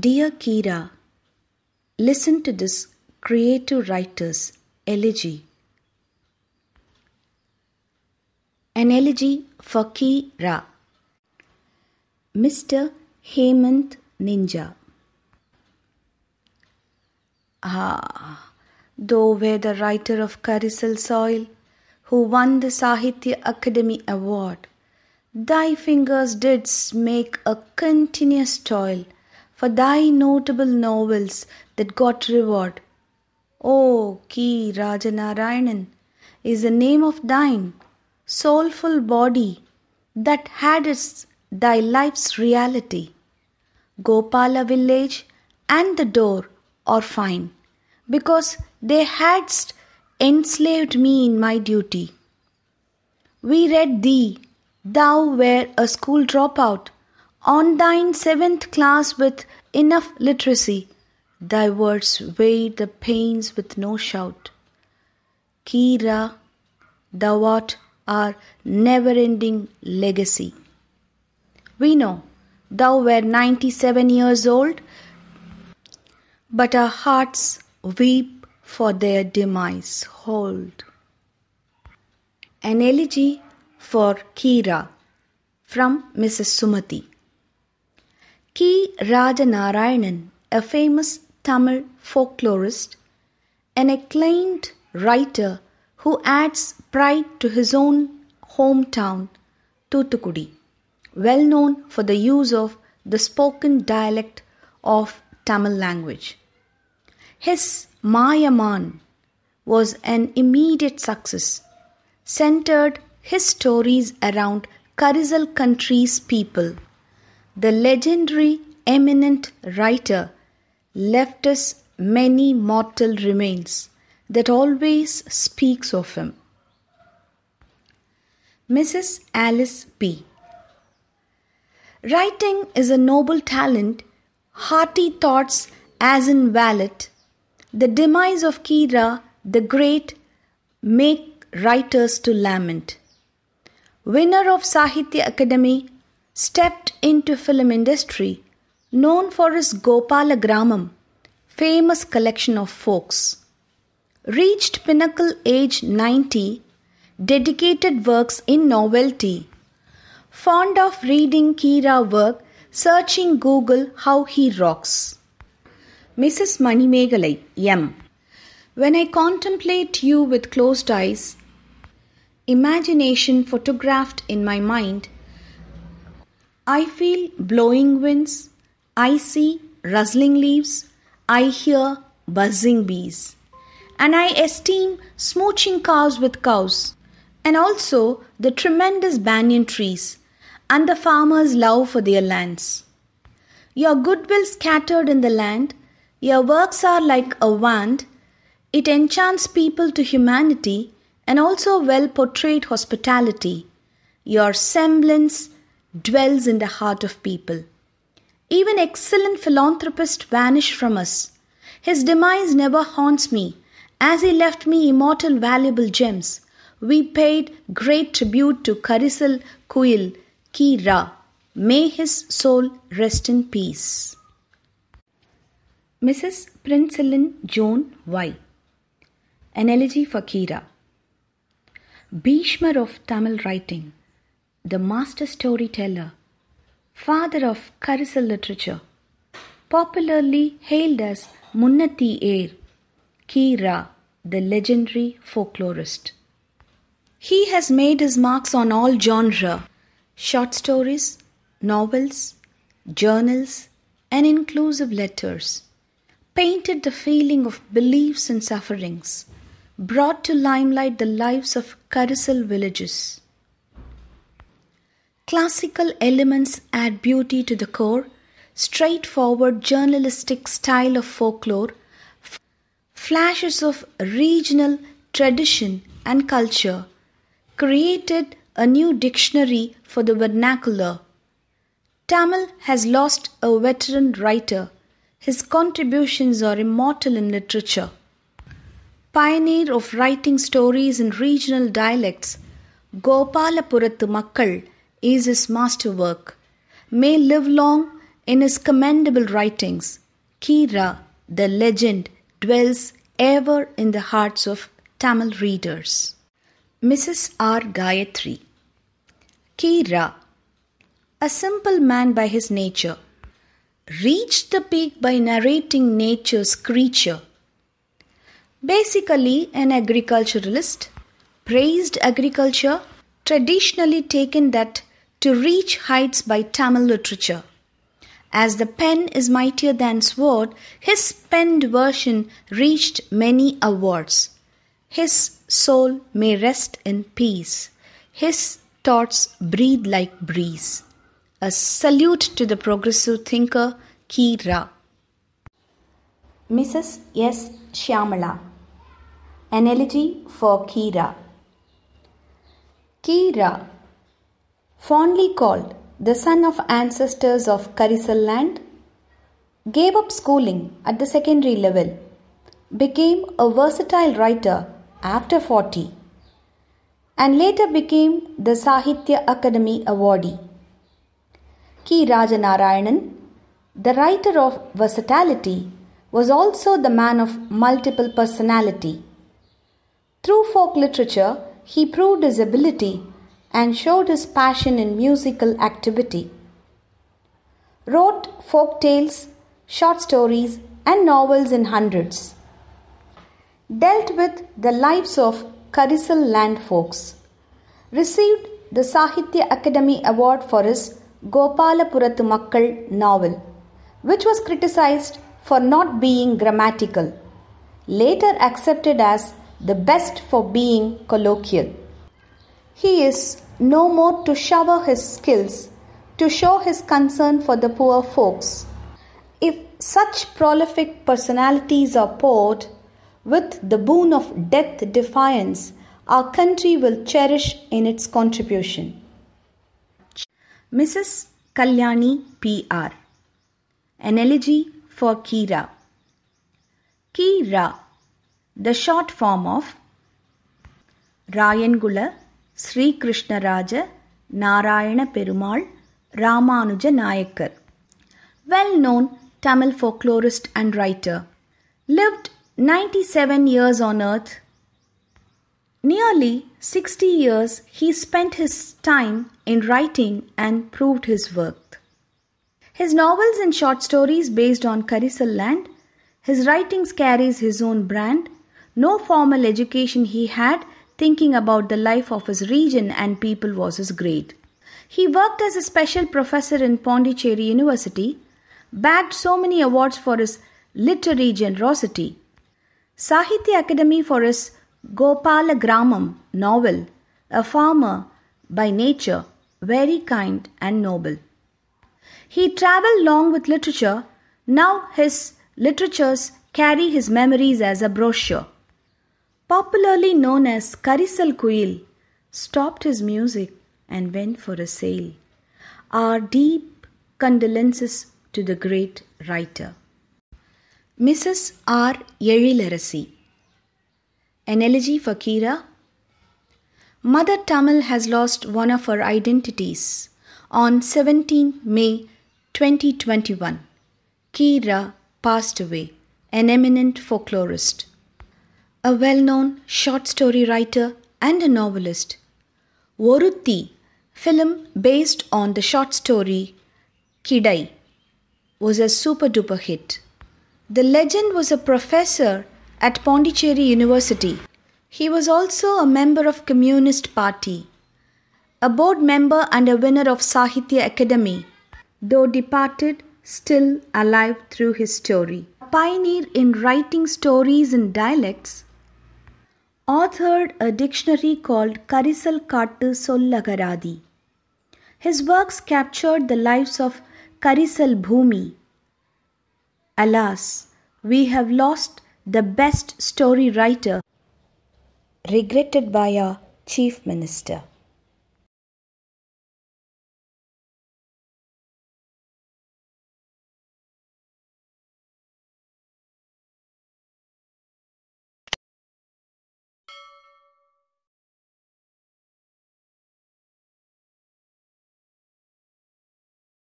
Dear Kira, listen to this creative writer's elegy. An elegy for Kira. Mr. Hemant Ninja. Ah, though were the writer of Carousel Soil, who won the Sahitya Academy Award, thy fingers did make a continuous toil for thy notable novels that got reward. O Ki Rajanarayanan is the name of thine soulful body that had its thy life's reality. Gopala village and the door are fine because they hadst enslaved me in my duty. We read thee, thou were a school dropout on thine seventh class with enough literacy, thy words weigh the pains with no shout. Kira, thou art our never ending legacy. We know thou were 97 years old, but our hearts weep for their demise. Hold. An elegy for Kira from Mrs. Sumati. K. Narayanan, a famous Tamil folklorist, an acclaimed writer who adds pride to his own hometown, Tutukudi, well known for the use of the spoken dialect of Tamil language. His Mayaman was an immediate success, centered his stories around Karizal country's people. The legendary eminent writer left us many mortal remains that always speaks of him. Mrs. Alice P. Writing is a noble talent, hearty thoughts as invalid. The demise of Kira the Great make writers to lament. Winner of Sahitya Academy stepped into film industry known for his Gopala Gramam, famous collection of folks. Reached pinnacle age 90, dedicated works in novelty. Fond of reading Kira work, searching Google how he rocks. Mrs. Manimegalai, M. When I contemplate you with closed eyes, imagination photographed in my mind, I feel blowing winds, I see rustling leaves, I hear buzzing bees. And I esteem smooching cows with cows, and also the tremendous banyan trees, and the farmers' love for their lands. Your goodwill scattered in the land, your works are like a wand, it enchants people to humanity and also well portrayed hospitality. Your semblance dwells in the heart of people. Even excellent philanthropists vanish from us. His demise never haunts me, as he left me immortal valuable gems. We paid great tribute to Karisal Kuil Kira. May his soul rest in peace. Mrs. Princelin Joan Y. An Elegy for Kira. Bhishma of Tamil Writing the master storyteller, father of Karisal literature, popularly hailed as Munnati Air, Kira, the legendary folklorist. He has made his marks on all genre, short stories, novels, journals, and inclusive letters, painted the feeling of beliefs and sufferings, brought to limelight the lives of Karisal villages Classical elements add beauty to the core, straightforward journalistic style of folklore, f- flashes of regional tradition and culture, created a new dictionary for the vernacular. Tamil has lost a veteran writer. His contributions are immortal in literature. Pioneer of writing stories in regional dialects, Gopalapurathu Makkal is his masterwork. May live long in his commendable writings. Kira, the legend, dwells ever in the hearts of Tamil readers. Mrs. R. Gayatri Kira, a simple man by his nature, reached the peak by narrating nature's creature. Basically, an agriculturalist praised agriculture, traditionally taken that to reach heights by Tamil literature. As the pen is mightier than sword, his penned version reached many awards. His soul may rest in peace. His thoughts breathe like breeze. A salute to the progressive thinker Kira. Mrs. S. Shyamala An Elegy for Kira Kira fondly called the son of ancestors of Karisal land, gave up schooling at the secondary level, became a versatile writer after 40, and later became the Sahitya Academy awardee. K. Rajanarayanan, the writer of versatility, was also the man of multiple personality. Through folk literature, he proved his ability and showed his passion in musical activity. Wrote folk tales, short stories, and novels in hundreds. Dealt with the lives of Karisal land folks. Received the Sahitya Academy Award for his Gopala Makkal novel, which was criticized for not being grammatical, later accepted as the best for being colloquial. He is no more to shower his skills, to show his concern for the poor folks. If such prolific personalities are poured, with the boon of death defiance, our country will cherish in its contribution. Mrs. Kalyani P.R. An elegy for Kira. Kira, the short form of Ryan Gula Sri Krishna ஸ்ரீகிருஷ்ணராஜ Narayana Perumal, Ramanuja Nayakar, well known Tamil folklorist and writer, lived 97 years on earth. Nearly 60 years he spent his time in writing and proved his worth. His novels and short stories based on Kerala land, his writings carries his own brand. No formal education he had Thinking about the life of his region and people was his great. He worked as a special professor in Pondicherry University, bagged so many awards for his literary generosity. Sahitya Academy for his Gopala Gramam novel, a farmer by nature, very kind and noble. He travelled long with literature. Now his literatures carry his memories as a brochure popularly known as Karisal Kuil, stopped his music and went for a sail. Our deep condolences to the great writer. Mrs. R. Yerilarasi An Elegy for Kira Mother Tamil has lost one of her identities on 17 May 2021. Kira passed away, an eminent folklorist a well known short story writer and a novelist. Orutti, film based on the short story Kidai, was a super duper hit. The legend was a professor at Pondicherry University. He was also a member of Communist Party, a board member and a winner of Sahitya Academy, though departed still alive through his story. A pioneer in writing stories in dialects, authored a dictionary called Karisal Kattu Sollagaradi. His works captured the lives of Karisal Bhumi. Alas, we have lost the best story writer, regretted by our chief minister.